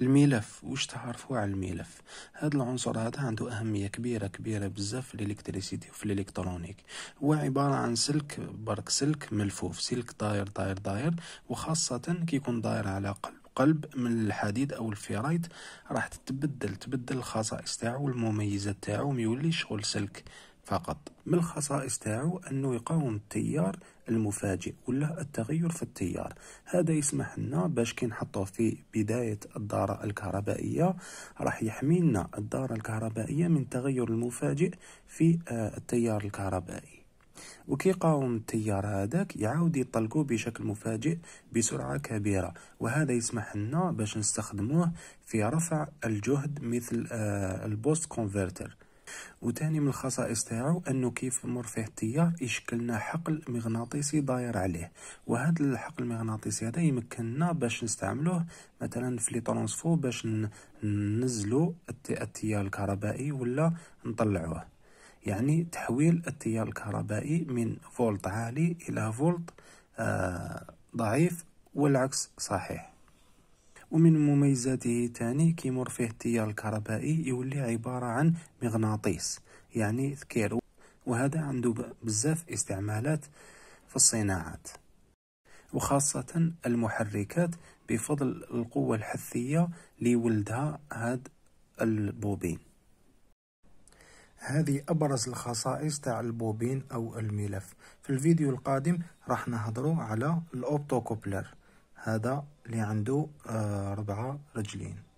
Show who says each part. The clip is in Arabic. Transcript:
Speaker 1: الملف واش تعرفوا على الملف هذا العنصر هذا عنده اهميه كبيره كبيره بزاف في الالكتريسيتي وفي الالكترونيك هو عباره عن سلك برك سلك ملفوف سلك داير داير داير وخاصه كي يكون داير على قلب قلب من الحديد او الفيرايت راح تتبدل تبدل الخصائص تاعو والمميزات تاعو ميوليش شغل سلك فقط من الخصائص تاعو انه يقاوم التيار المفاجئ ولا التغير في التيار هذا يسمح لنا باش كي نحطوه في بدايه الداره الكهربائيه راح يحمينا الداره الكهربائيه من التغير المفاجئ في آه، التيار الكهربائي يقاوم التيار هذاك يعاود يطلقو بشكل مفاجئ بسرعة كبيرة وهذا يسمح لنا باش نستخدموه في رفع الجهد مثل آه، البوست كونفرتر وتاني من الخصائص تاعو انه كيف مر فيه التيار يشكلنا حقل مغناطيسي داير عليه وهذا الحقل المغناطيسي هذا يمكننا باش نستعملوه مثلا في لي ترونسفو باش ننزلو التيار الكهربائي ولا نطلعوه يعني تحويل التيار الكهربائي من فولت عالي الى فولت آه ضعيف والعكس صحيح ومن مميزاته تاني كيمر فيه التيار الكهربائي يولي عبارة عن مغناطيس يعني ذكير وهذا عنده بزاف استعمالات في الصناعات وخاصة المحركات بفضل القوة الحثية لولدها ولدها هاد البوبين هذه
Speaker 2: أبرز الخصائص تاع البوبين أو الملف في الفيديو القادم راح نهضروا على الأوبتوكوبلر هذا اللي عنده آه، ربعة رجلين